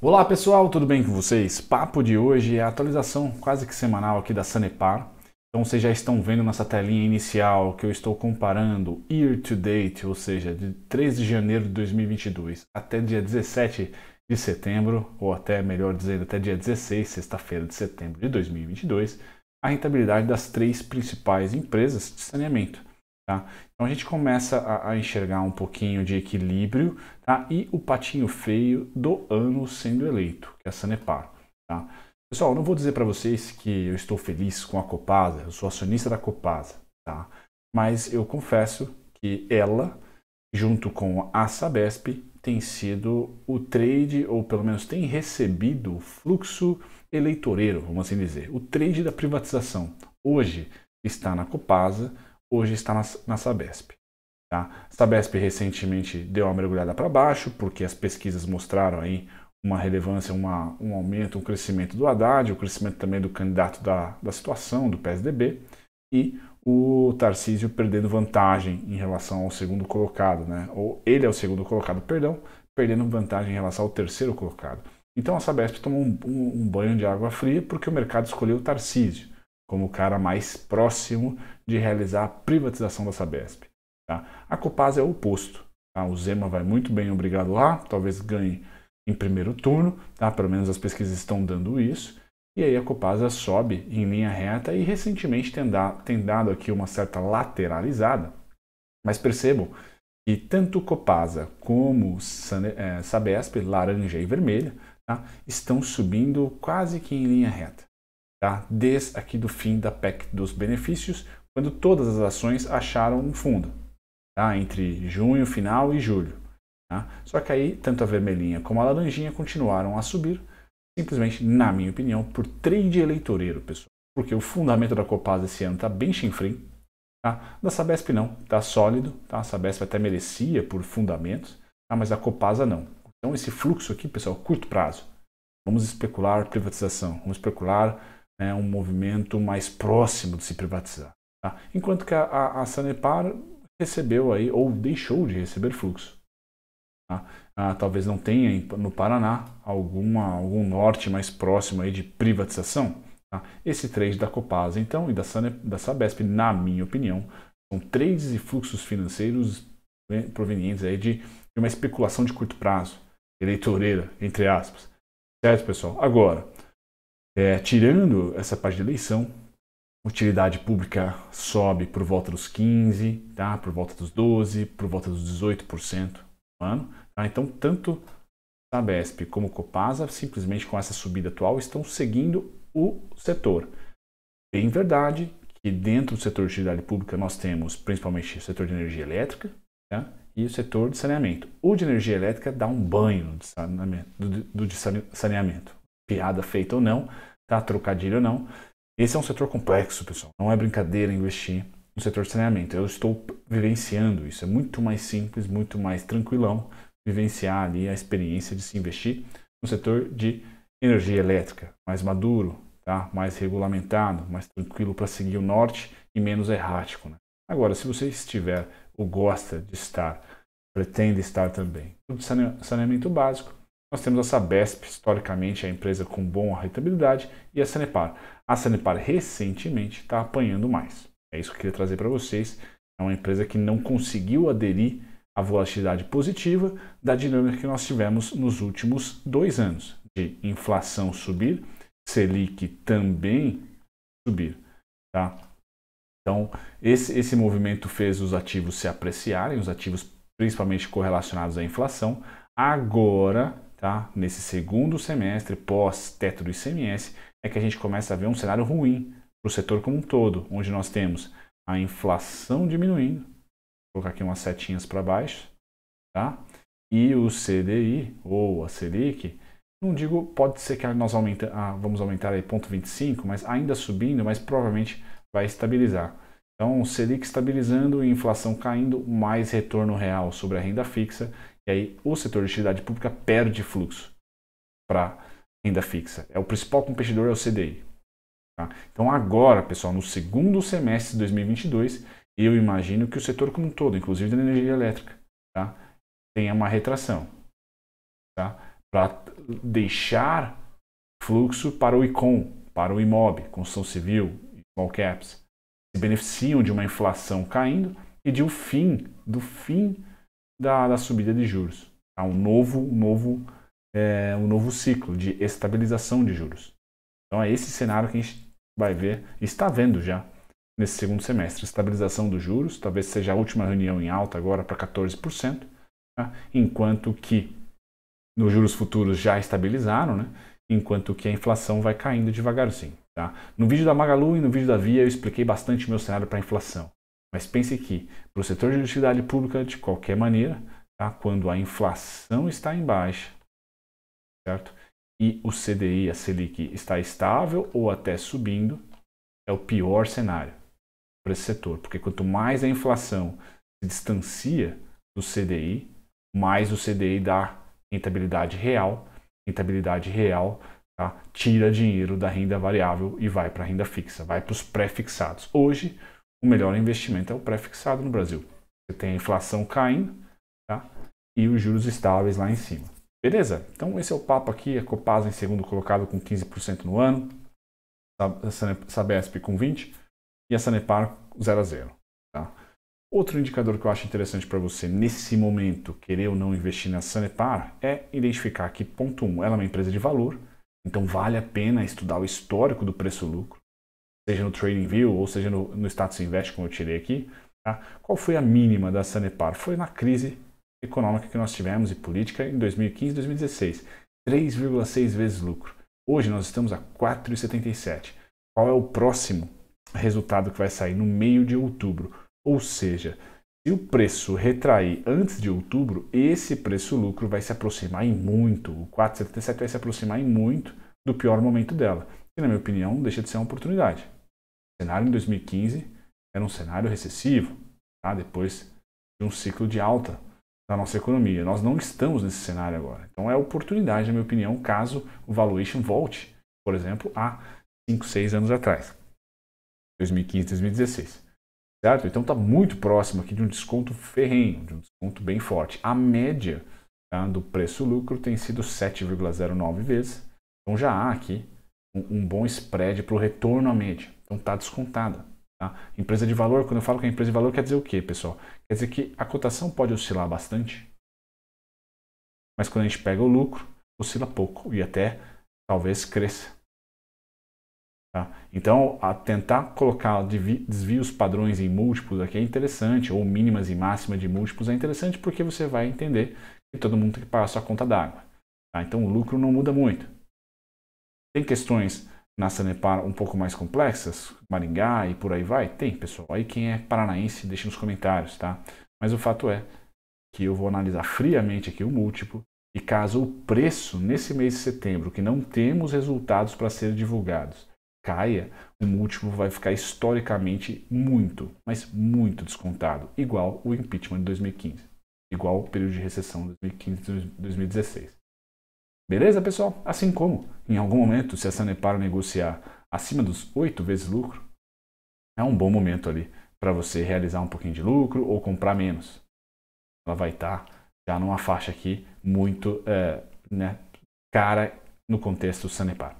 Olá pessoal, tudo bem com vocês? Papo de hoje é a atualização quase que semanal aqui da Sanepar. Então vocês já estão vendo nessa telinha inicial que eu estou comparando year to date, ou seja, de 3 de janeiro de 2022 até dia 17 de setembro, ou até melhor dizendo, até dia 16, sexta-feira de setembro de 2022, a rentabilidade das três principais empresas de saneamento. Tá? Então a gente começa a, a, enxergar um pouquinho de equilíbrio tá? e o patinho feio do ano sendo eleito, que é a Sanepar. Tá? Pessoal, não vou dizer para vocês que eu estou feliz com a Copasa, eu sou acionista da Copasa, tá? mas eu confesso que ela, junto com a Sabesp, tem sido o trade, ou pelo menos tem recebido o fluxo eleitoreiro, vamos assim dizer, o trade da privatização. Hoje está na Copasa, hoje está na, na Sabesp. Tá? Sabesp recentemente deu uma mergulhada para baixo, porque as pesquisas mostraram aí uma relevância, uma, um aumento, um crescimento do Haddad, o um crescimento também do candidato da, da situação, do PSDB, e o Tarcísio perdendo vantagem em relação ao segundo colocado, né? ou ele é o segundo colocado, perdão, perdendo vantagem em relação ao terceiro colocado. Então a Sabesp tomou um, um, um banho de água fria porque o mercado escolheu o Tarcísio como o cara mais próximo de realizar a privatização da Sabesp. Tá? A Copasa é o oposto. Tá? O Zema vai muito bem, obrigado lá, talvez ganhe em primeiro turno, tá? pelo menos as pesquisas estão dando isso. E aí a Copasa sobe em linha reta e recentemente tem, da, tem dado aqui uma certa lateralizada. Mas percebam que tanto Copasa como eh, Sabesp, laranja e vermelha, tá? estão subindo quase que em linha reta tá? desde aqui do fim da PEC dos benefícios, quando todas as ações acharam um fundo, tá? entre junho final e julho. Tá? Só que aí, tanto a vermelhinha como a laranjinha continuaram a subir, simplesmente, na minha opinião, por trade eleitoreiro, pessoal. Porque o fundamento da Copasa esse ano está bem chinfrim, tá? da Sabesp não, está sólido, tá? a Sabesp até merecia por fundamentos, tá? mas a Copasa não. Então esse fluxo aqui, pessoal, curto prazo. Vamos especular privatização, vamos especular né, um movimento mais próximo de se privatizar. Tá? Enquanto que a, a, Sanepar recebeu aí, ou deixou de receber fluxo. Tá? Ah, talvez não tenha no Paraná alguma, algum norte mais próximo aí de privatização. Tá? Esse trade da Copasa, então, e da, da Sabesp, na minha opinião, são trades e fluxos financeiros né, provenientes aí de, de uma especulação de curto prazo, eleitoreira, entre aspas. Certo, pessoal? Agora, é, tirando essa parte de eleição, utilidade pública sobe por volta dos 15%, tá? por volta dos 12%, por volta dos 18% no ano. Tá? Então, tanto Sabesp como Copasa, simplesmente com essa subida atual, estão seguindo o setor. Bem verdade que dentro do setor de utilidade pública nós temos principalmente o setor de energia elétrica tá? e o setor de saneamento. O de energia elétrica dá um banho de saneamento, do, do de saneamento. Piada feita ou não, tá? Trocadilho ou não. Esse é um setor complexo, pessoal. Não é brincadeira investir no setor de saneamento. Eu estou vivenciando isso. É muito mais simples, muito mais tranquilão vivenciar ali a experiência de se investir no setor de energia elétrica, mais maduro, tá? mais regulamentado, mais tranquilo para seguir o norte e menos errático. Né? Agora, se você estiver ou gosta de estar, pretende estar também, no saneamento básico, nós temos a Sabesp, historicamente a empresa com boa rentabilidade, e a Sanepar. A Sanepar recentemente está apanhando mais. É isso que eu queria trazer para vocês. É uma empresa que não conseguiu aderir à volatilidade positiva da dinâmica que nós tivemos nos últimos dois anos, de inflação subir, Selic também subir. Tá? Então, esse, esse movimento fez os ativos se apreciarem, os ativos principalmente correlacionados à inflação. Agora tá? nesse segundo semestre pós-teto do ICMS, é que a gente começa a ver um cenário ruim para o setor como um todo, onde nós temos a inflação diminuindo, vou colocar aqui umas setinhas para baixo, tá? e o CDI ou a Selic, não digo, pode ser que nós aumenta, ah, vamos aumentar aí 0,25, mas ainda subindo, mas provavelmente vai estabilizar. Então, o Selic estabilizando e inflação caindo, mais retorno real sobre a renda fixa e aí o setor de utilidade pública perde fluxo para renda fixa. É o principal competidor é o CDI. Tá? Então agora, pessoal, no segundo semestre de 2022, eu imagino que o setor como um todo, inclusive da energia elétrica, tá? tenha uma retração. Tá? Para deixar fluxo para o ICOM, para o IMOB, construção civil, small caps, se beneficiam de uma inflação caindo e de um fim, do fim da, da subida de juros. há tá? Um novo, um novo, é, um novo ciclo de estabilização de juros. Então é esse cenário que a gente vai ver, está vendo já nesse segundo semestre. Estabilização dos juros, talvez seja a última reunião em alta agora para 14%, tá? enquanto que nos juros futuros já estabilizaram, né? enquanto que a inflação vai caindo devagarzinho. Tá? No vídeo da Magalu e no vídeo da Via eu expliquei bastante meu cenário para inflação. Mas pense que, para o setor de utilidade pública, de qualquer maneira, tá? quando a inflação está em baixa, certo? E o CDI, a Selic, está estável ou até subindo, é o pior cenário para esse setor. Porque quanto mais a inflação se distancia do CDI, mais o CDI dá rentabilidade real. Rentabilidade real tá? tira dinheiro da renda variável e vai para a renda fixa, vai para os pré-fixados. Hoje, o melhor investimento é o pré-fixado no Brasil. Você tem a inflação caindo tá? e os juros estáveis lá em cima. Beleza? Então esse é o papo aqui, a Copasa em segundo colocado com 15% no ano, a Sabesp com 20% e a Sanepar 0 a 0. Tá? Outro indicador que eu acho interessante para você nesse momento querer ou não investir na Sanepar é identificar que, ponto 1, um, ela é uma empresa de valor, então vale a pena estudar o histórico do preço-lucro seja no Trading View ou seja no, no Status Invest, como eu tirei aqui, tá? qual foi a mínima da Sanepar? Foi na crise econômica que nós tivemos e política em 2015 e 2016. 3,6 vezes lucro. Hoje nós estamos a 4,77. Qual é o próximo resultado que vai sair no meio de outubro? Ou seja, se o preço retrair antes de outubro, esse preço-lucro vai se aproximar em muito, o 4,77 vai se aproximar em muito do pior momento dela. E, na minha opinião, deixa de ser uma oportunidade. O cenário em 2015 era um cenário recessivo, tá? depois de um ciclo de alta da nossa economia. Nós não estamos nesse cenário agora. Então é oportunidade, na minha opinião, caso o valuation volte, por exemplo, a 5, 6 anos atrás. 2015, 2016. Certo? Então está muito próximo aqui de um desconto ferrenho, de um desconto bem forte. A média tá, do preço-lucro tem sido 7,09 vezes. Então já há aqui um, um bom spread para o retorno à média. Então está descontada. Tá? Empresa de valor, quando eu falo que é empresa de valor, quer dizer o quê, pessoal? Quer dizer que a cotação pode oscilar bastante, mas quando a gente pega o lucro, oscila pouco e até talvez cresça. Tá? Então, tentar colocar desvios padrões em múltiplos aqui é interessante, ou mínimas e máximas de múltiplos é interessante porque você vai entender que todo mundo tem que pagar sua conta d'água. Tá? Então, o lucro não muda muito. Tem questões na Sanepar um pouco mais complexas, Maringá e por aí vai? Tem, pessoal. Aí quem é paranaense, deixa nos comentários, tá? Mas o fato é que eu vou analisar friamente aqui o múltiplo e caso o preço nesse mês de setembro, que não temos resultados para serem divulgados, caia, o múltiplo vai ficar historicamente muito, mas muito descontado, igual o impeachment de 2015, igual o período de recessão de 2015-2016. Beleza, pessoal? Assim como, em algum momento, se a Sanepar negociar acima dos 8 vezes lucro, é um bom momento ali para você realizar um pouquinho de lucro ou comprar menos. Ela vai estar tá já numa faixa aqui muito é, né, cara no contexto Sanepar.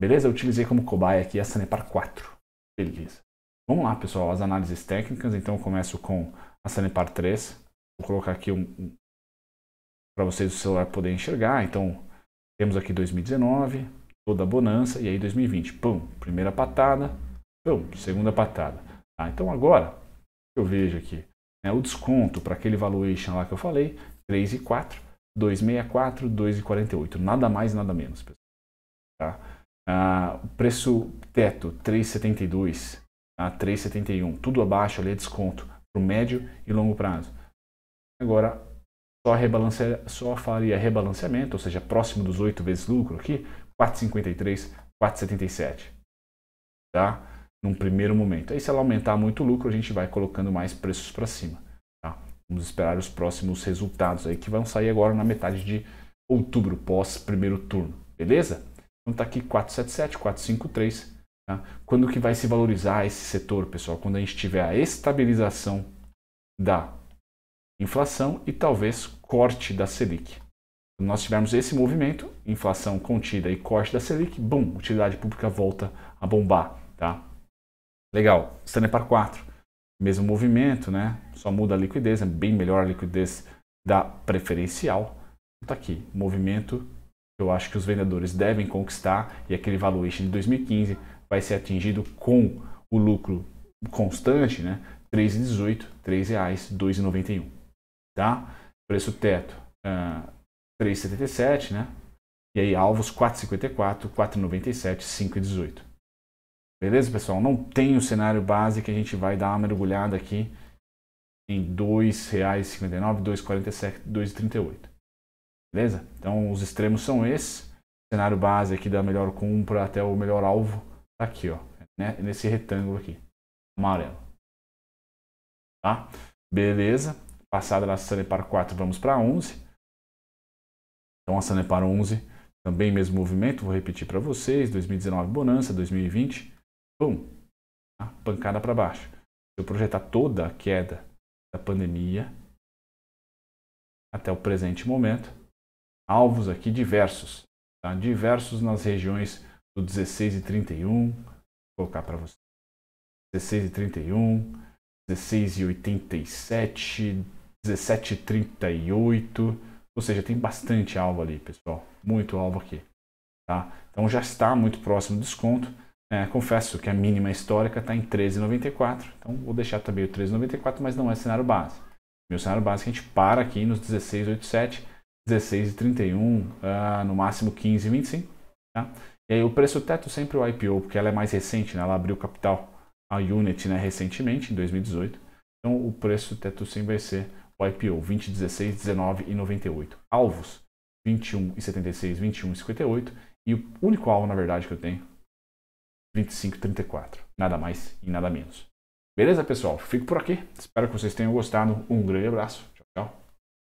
Beleza? Eu utilizei como cobaia aqui a Sanepar 4. Beleza. Vamos lá, pessoal, as análises técnicas. Então, eu começo com a Sanepar 3. Vou colocar aqui um, um, para vocês o celular poder enxergar. Então, temos aqui 2019, toda a bonança, e aí 2020, pum, primeira patada, pum, segunda patada. Tá, então agora, eu vejo aqui, né, o desconto para aquele valuation lá que eu falei, 3 e 264, 2,48, nada mais, nada menos, pessoal. Tá? Ah, preço teto, 3,72 a 3,71, tudo abaixo ali é desconto para o médio e longo prazo. Agora, só, então, rebalance... só faria rebalanceamento, ou seja, próximo dos 8 vezes lucro aqui, 4,53, 4,77. Tá? Num primeiro momento. Aí se ela aumentar muito o lucro, a gente vai colocando mais preços para cima. Tá? Vamos esperar os próximos resultados aí que vão sair agora na metade de outubro, pós primeiro turno. Beleza? Então tá aqui 477, 453. Tá? Quando que vai se valorizar esse setor, pessoal? Quando a gente tiver a estabilização da inflação e talvez corte da Selic. Quando nós tivermos esse movimento, inflação contida e corte da Selic, bum, utilidade pública volta a bombar, tá? Legal, Stanley par 4, mesmo movimento, né? Só muda a liquidez, é bem melhor a liquidez da preferencial. Está aqui, movimento que eu acho que os vendedores devem conquistar e aquele valuation de 2015 vai ser atingido com o lucro constante, né? 3,18, R$ 3,00, 2,91 tá? Preço teto uh, ah, 3,77, né? E aí alvos 4,54, 4,97, 5,18. Beleza, pessoal? Não tem o cenário base que a gente vai dar uma mergulhada aqui em R$ 2,59, 2,47, 2,38. Beleza? Então os extremos são esses. O cenário base aqui da melhor compra até o melhor alvo tá aqui, ó, né? Nesse retângulo aqui, amarelo. Tá? Beleza? passada a Sanepar 4, vamos para 11. Então a Sanepar 11, também mesmo movimento, vou repetir para vocês, 2019 bonança, 2020, bum, tá? pancada para baixo. Se eu projetar toda a queda da pandemia até o presente momento, alvos aqui diversos, tá? diversos nas regiões do 16 e 31, vou colocar para vocês, 16 e 31, 16 e 87, 17,38, Ou seja, tem bastante alvo ali, pessoal. Muito alvo aqui. Tá? Então já está muito próximo do desconto. É, confesso que a mínima histórica está em 13,94. Então vou deixar também o 13,94, mas não é cenário base. Meu cenário base é a gente para aqui nos 16,87, 16,31, ah, no máximo 15,25. Tá? E aí o preço teto sempre é o IPO, porque ela é mais recente, né? ela abriu capital a Unit, né? recentemente, em 2018. Então o preço teto sim vai ser IPO 20, 19 e 98. Alvos 21 e 76, 21 e 58 e o único alvo na verdade que eu tenho 25 e 34. Nada mais e nada menos. Beleza, pessoal? Fico por aqui. Espero que vocês tenham gostado. Um grande abraço.